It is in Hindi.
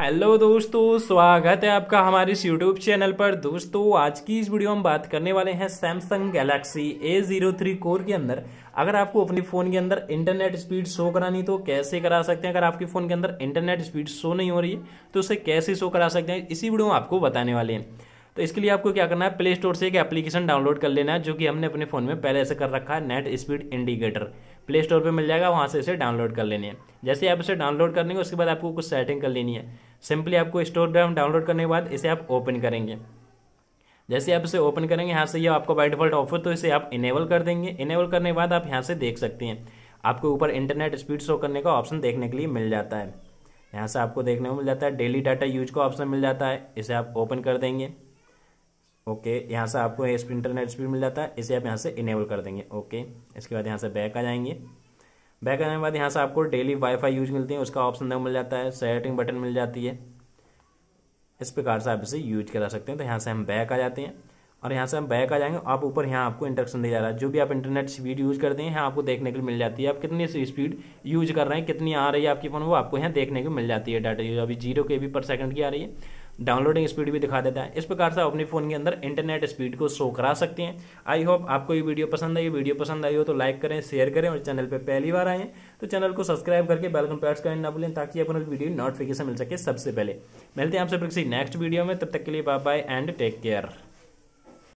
हेलो दोस्तों स्वागत है आपका हमारे इस यूट्यूब चैनल पर दोस्तों आज की इस वीडियो में बात करने वाले हैं Samsung Galaxy A zero three core के अंदर अगर आपको अपने फ़ोन के अंदर इंटरनेट स्पीड शो करानी तो कैसे करा सकते हैं अगर आपके फ़ोन के अंदर इंटरनेट स्पीड शो नहीं हो रही है तो उसे कैसे शो करा सकते हैं इसी वीडियो में आपको बताने वाले हैं तो इसके लिए आपको क्या करना है प्ले स्टोर से एक एप्लीकेशन डाउनलोड कर लेना है जो कि हमने अपने फ़ोन में पहले से कर रखा है net speed indicator play store पर मिल जाएगा वहाँ से इसे डाउनलोड कर लेनी है जैसे आप इसे डाउनलोड कर लेंगे उसके बाद आपको कुछ सेटिंग कर लेनी है सिंपली आपको स्टोर ड्राइव डाउनलोड करने के बाद इसे आप ओपन करेंगे जैसे आप इसे ओपन करेंगे यहाँ से ये आपको बाई डिफॉल्ट ऑफर तो इसे आप इनेबल कर देंगे इनेबल करने के बाद आप यहाँ से देख सकते हैं आपके ऊपर इंटरनेट स्पीड शो करने का ऑप्शन देखने के लिए मिल जाता है यहाँ से आपको देखने को मिल जाता है डेली डाटा यूज का ऑप्शन मिल जाता है इसे आप ओपन कर देंगे ओके यहाँ से आपको इंटरनेट स्पीड मिल जाता है इसे आप यहाँ से इनेबल कर देंगे ओके इसके बाद यहाँ से बैक आ जाएंगे बैक आने के बाद यहाँ से आपको डेली वाईफाई यूज मिलती है उसका ऑप्शन मिल जाता है सेटिंग बटन मिल जाती है इस प्रकार से आप इसे यूज करा सकते हैं तो यहाँ से हम बैक आ जाते हैं और यहाँ से हम बैक आ जाएंगे आप ऊपर यहाँ आपको इंडक्शन दिया जा रहा है जो भी आप इंटरनेट स्पीड यूज करते हैं यहाँ आपको देखने के लिए मिल जाती है आप कितनी स्पीड यूज कर रहे हैं कितनी आ रही है आपकी फ़ोन वो आपको यहाँ देखने को मिल जाती है डाटा यूज अभी जीरो के भी पर सेकंड की आ रही है डाउनलोडिंग स्पीड भी दिखा देता है इस प्रकार से आप अपने फ़ोन के अंदर इंटरनेट स्पीड को शो करा सकते हैं आई होप आपको ये वीडियो पसंद आई वीडियो पसंद आई हो तो लाइक करें शेयर करें और चैनल पर पहली बार आए तो चैनल को सब्सक्राइब करके बेलकन प्रेस करें ना भूलें ताकि अपना वीडियो नोटिफिकेशन मिल सके सबसे पहले मिलते हैं आपसे किसी नेक्स्ट वीडियो में तब तक के लिए bye bye and take care